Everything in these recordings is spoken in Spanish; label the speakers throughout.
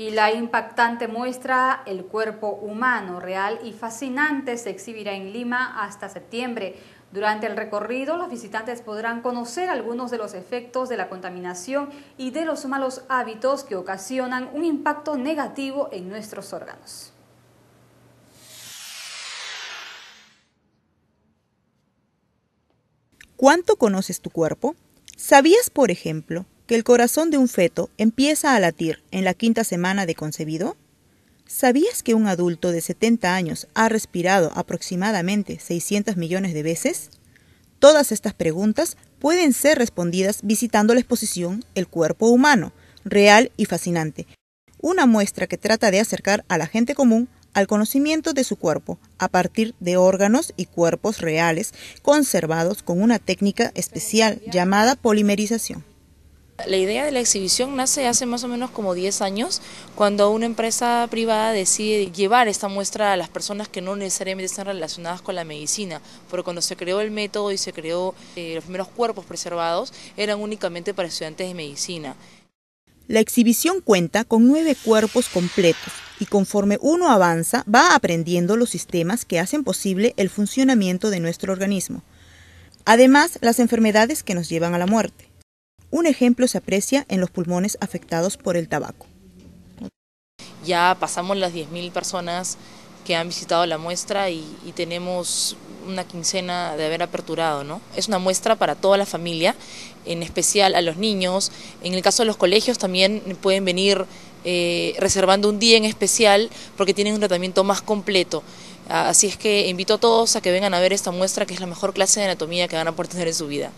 Speaker 1: Y la impactante muestra El cuerpo humano real y fascinante se exhibirá en Lima hasta septiembre. Durante el recorrido, los visitantes podrán conocer algunos de los efectos de la contaminación y de los malos hábitos que ocasionan un impacto negativo en nuestros órganos.
Speaker 2: ¿Cuánto conoces tu cuerpo? ¿Sabías, por ejemplo, que el corazón de un feto empieza a latir en la quinta semana de concebido? ¿Sabías que un adulto de 70 años ha respirado aproximadamente 600 millones de veces? Todas estas preguntas pueden ser respondidas visitando la exposición El cuerpo humano, real y fascinante, una muestra que trata de acercar a la gente común al conocimiento de su cuerpo a partir de órganos y cuerpos reales conservados con una técnica especial llamada polimerización.
Speaker 3: La idea de la exhibición nace hace más o menos como 10 años, cuando una empresa privada decide llevar esta muestra a las personas que no necesariamente están relacionadas con la medicina, porque cuando se creó el método y se creó eh, los primeros cuerpos preservados, eran únicamente para estudiantes de medicina.
Speaker 2: La exhibición cuenta con nueve cuerpos completos y conforme uno avanza va aprendiendo los sistemas que hacen posible el funcionamiento de nuestro organismo. Además, las enfermedades que nos llevan a la muerte. Un ejemplo se aprecia en los pulmones afectados por el tabaco.
Speaker 3: Ya pasamos las 10.000 personas que han visitado la muestra y, tenemos una quincena de haber aperturado, ¿no? Es una muestra para toda la familia, en especial a los niños. En el caso de los colegios también pueden venir eh, reservando un día en especial porque tienen un tratamiento más completo. Así es que invito a todos a que vengan a ver esta muestra que es la mejor clase de anatomía que van
Speaker 2: a poder tener en su vida.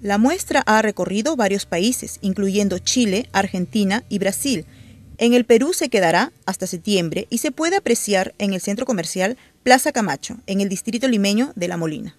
Speaker 2: La muestra ha recorrido varios países, incluyendo Chile, Argentina y Brasil. En el Perú se quedará hasta septiembre y se puede apreciar en el centro comercial Plaza Camacho, en el distrito limeño de La Molina.